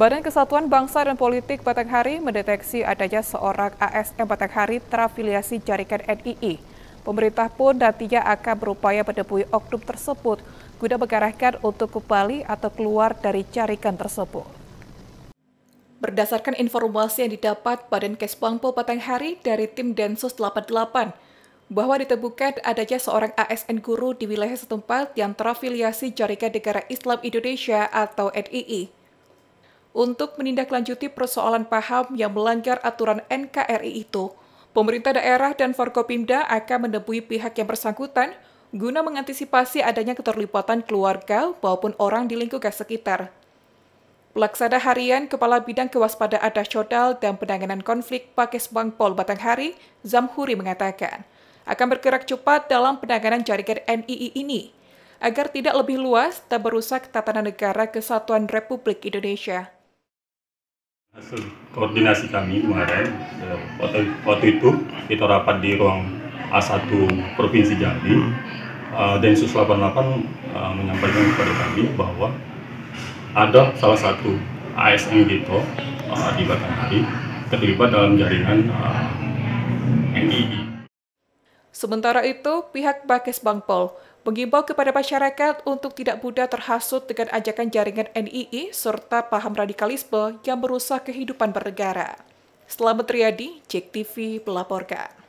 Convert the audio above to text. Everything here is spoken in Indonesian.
Badan Kesatuan Bangsa dan Politik Batanghari mendeteksi adanya seorang ASN Batanghari terafiliasi jaringan NII. Pemerintah pun nantinya akan berupaya menemui oknum tersebut guna mengarahkan untuk kembali atau keluar dari jaringan tersebut. Berdasarkan informasi yang didapat Badan Kesbangpol Batanghari dari tim Densus 88, bahwa ditemukan adanya seorang ASN guru di wilayah setempat yang terafiliasi Jaringan Negara Islam Indonesia atau NII untuk menindaklanjuti persoalan paham yang melanggar aturan NKRI itu. Pemerintah daerah dan Forkopimda akan menemui pihak yang bersangkutan guna mengantisipasi adanya keterlibatan keluarga maupun orang di lingkungan sekitar. Pelaksana harian Kepala Bidang Kewaspadaan Nasional dan Penanganan Konflik Pakis Pol Batanghari, Zamhuri mengatakan, akan bergerak cepat dalam penanganan jaringan NII ini, agar tidak lebih luas dan merusak tatanan negara kesatuan Republik Indonesia hasil koordinasi kami kemarin eh, waktu, waktu itu kita rapat di ruang A1 Provinsi Jambi uh, Densus 88 uh, eh, menyampaikan kepada kami bahwa ada salah satu ASN gitu uh, di Batanghari terlibat dalam jaringan uh, NII. Sementara itu, pihak Pakis Bangpol mengimbau kepada masyarakat untuk tidak mudah terhasut dengan ajakan jaringan NII serta paham radikalisme yang merusak kehidupan bernegara. Selamat Riyadi, JEK TV melaporkan.